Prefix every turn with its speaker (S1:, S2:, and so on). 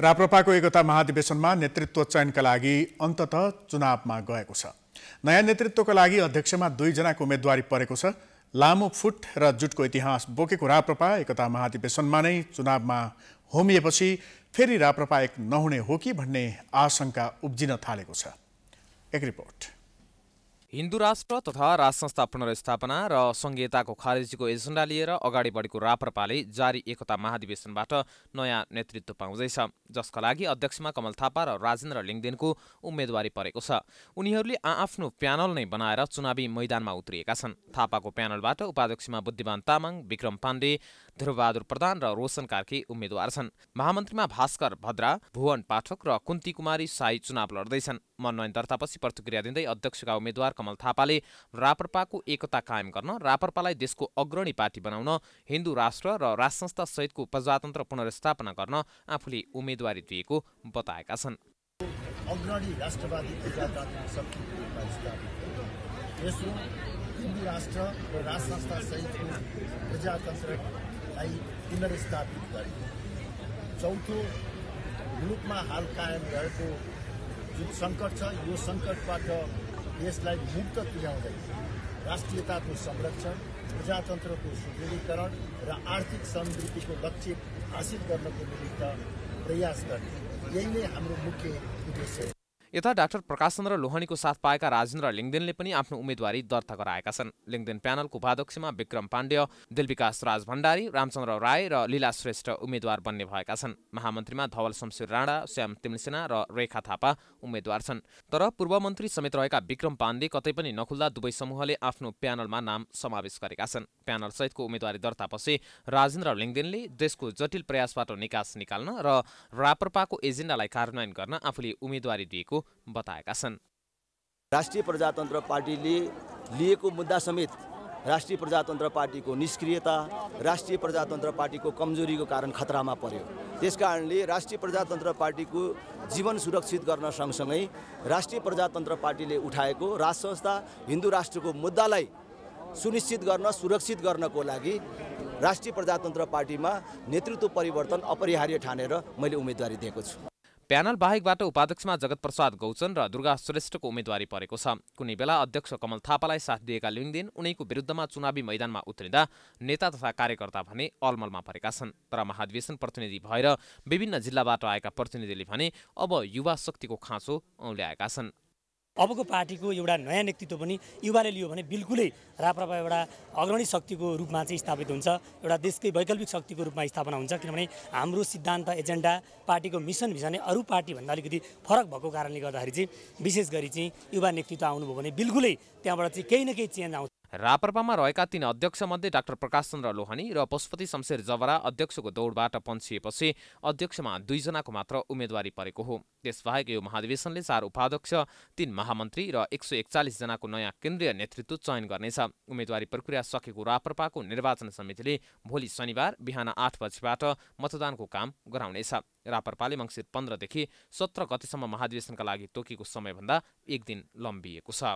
S1: राप्रपाको एकता महाधिवेशनमा नेतृत्व चयनका लागि अन्तत चुनावमा गएको छ नयाँ नेतृत्वको लागि अध्यक्षमा दुईजनाको उम्मेदवारी परेको छ लामो फुट र जुटको इतिहास बोकेको राप्रपा एकता महाधिवेशनमा नै चुनावमा होमिएपछि फेरि राप्रपा एक नहुने हो कि भन्ने आशंका उब्जिन थालेको छ एक रिपोर्ट
S2: हिन्दू राष्ट्र तथा राज संस्था पुनर्स्थापना र सङ्घीयताको खारेजीको एजेन्डा लिएर अगाडि बढेको राप्रपाले जारी एकता महाधिवेशनबाट नयाँ नेतृत्व पाउँदैछ जसका लागि अध्यक्षमा कमल थापा र राजेन्द्र लिङ्गदेनको उम्मेदवारी परेको छ उनीहरूले आआफ्नो प्यानल नै बनाएर चुनावी मैदानमा उत्रिएका छन् थापाको प्यानलबाट उपाध्यक्षमा बुद्धिमान तामाङ विक्रम पाण्डे ध्रुवबहादुर प्रधान र रोशन कार्की उम्मेद्वार छन् महामन्त्रीमा भास्कर भद्रा भुवन पाठक र कुन्ती कुमारी साई चुनाव लड्दैछन् मनोनयन दर्तापछि प्रतिक्रिया दिँदै अध्यक्षका उम्मेद्वार कमल थापाले रापरपाको एकता कायम गर्न रापरपालाई देशको अग्रणी पार्टी बनाउन हिन्दू राष्ट्र र राज सहितको प्रजातन्त्र पुनर्स्थापना गर्न आफूले उम्मेदवारी दिएको बताएका छन्
S1: अग्रणी राष्ट्रवादी प्रजातान्त्रिक शक्तिमा स्थापित गर्न तेस्रो हिन्दू राष्ट्र र राज संस्था सहितको प्रजातन्त्रलाई पुनर्स्थापित गर्ने चौथो मुलुकमा हाल कायम रहेको जुन सङ्कट छ यो सङ्कटबाट देशलाई मुक्त तुल्याउँदै राष्ट्रियताको संरक्षण प्रजातन्त्रको सुदृढीकरण र आर्थिक समृद्धिको लक्ष्य हासिल गर्नको निमित्त प्रयास गर्ने यही नै हाम्रो मुख्य उद्देश्य हो
S2: यता डाक्टर प्रकाश चन्द्र लोहनीको साथ पाएका राजेन्द्र लिङ्गदेनले पनि आफ्नो उम्मेद्वारी दर्ता गराएका छन् लिङ्गदेन प्यानलको उपाध्यक्षमा विक्रम पाण्डेय दिलविकास राज भण्डारी रामचन्द्र राय र लीला श्रेष्ठ उम्मेद्वार बन्ने भएका छन् महामन्त्रीमा धवल शमशेर राणा श्याम तिमसेना र रेखा थापा उम्मेद्वार छन् तर पूर्व मन्त्री समेत रहेका विक्रम पाण्डे कतै पनि नखुल्दा दुवै समूहले आफ्नो प्यानलमा नाम समावेश गरेका छन् प्यानल सहितको उम्मेद्वारी दर्तापछि राजेन्द्र लिङ्गदेनले देशको जटिल प्रयासबाट निकास निकाल्न र रापरपाको एजेन्डालाई कार्यान्वयन गर्न आफूले उम्मेद्वारी दिएको बताएका छन्
S3: राष्ट्रिय प्रजातन्त्र पार्टीले लिएको मुद्दा समेत राष्ट्रिय प्रजातन्त्र पार्टीको निष्क्रियता राष्ट्रिय प्रजातन्त्र पार्टीको कमजोरीको कारण खतरामा पर्यो त्यसकारणले राष्ट्रिय प्रजातन्त्र पार्टीको जीवन सुरक्षित गर्न सँगसँगै राष्ट्रिय प्रजातन्त्र पार्टीले उठाएको राज संस्था हिन्दू राष्ट्रको मुद्दालाई सुनिश्चित गर्न सुरक्षित गर्नको लागि राष्ट्रिय प्रजातन्त्र पार्टीमा नेतृत्व परिवर्तन अपरिहार्य ठानेर
S2: मैले उम्मेदवारी दिएको छु प्यानल बाहेकबाट उपाध्यक्षमा जगतप्रसाद गौचन र दुर्गा श्रेष्ठको उम्मेद्वारी परेको छ कुनै बेला अध्यक्ष कमल थापालाई साथ दिएका लिङदेन उनीको विरुद्धमा चुनावी मैदानमा उत्रिँदा नेता तथा कार्यकर्ता भने अलमलमा परेका छन् तर महाधिवेशन प्रतिनिधि भएर विभिन्न जिल्लाबाट आएका प्रतिनिधिले भने अब युवा शक्तिको खाँचो औँल्याएका छन्
S1: अबको पार्टीको एउटा नयाँ नेतृत्व
S2: पनि युवाले लियो भने बिल्कुलै राप्रपा एउटा अग्रणी शक्तिको
S1: रूपमा चाहिँ स्थापित हुन्छ एउटा देशकै वैकल्पिक शक्तिको रूपमा स्थापना हुन्छ किनभने हाम्रो सिद्धान्त एजेन्डा पार्टीको मिसन भिसा अरू पार्टीभन्दा अलिकति फरक भएको कारणले गर्दाखेरि चाहिँ विशेष गरी चाहिँ युवा नेतृत्व आउनुभयो भने बिल्कुलै त्यहाँबाट चाहिँ केही न केही चेन्ज आउँछ
S2: रापरपामा रहेका तीन अध्यक्षमध्ये डाक्टर प्रकाशचन्द्र लोहानी र पशुपति शमशेर जवरा अध्यक्षको दौडबाट पन्सिएपछि अध्यक्षमा दुईजनाको मात्र उम्मेद्वारी परेको हो त्यसबाहेक यो महाधिवेशनले चार उपाध्यक्ष तीन महामन्त्री र एक सय एकचालिसजनाको नयाँ केन्द्रीय नेतृत्व चयन गर्नेछ उम्मेदवारी प्रक्रिया सकेको रापरपाको निर्वाचन समितिले भोलि शनिबार बिहान आठ बजीबाट मतदानको काम गराउनेछ रापरपाले मङ्सिर पन्ध्रदेखि सत्र गतिसम्म महाधिवेशनका लागि तोकेको समयभन्दा एक दिन लम्बिएको छ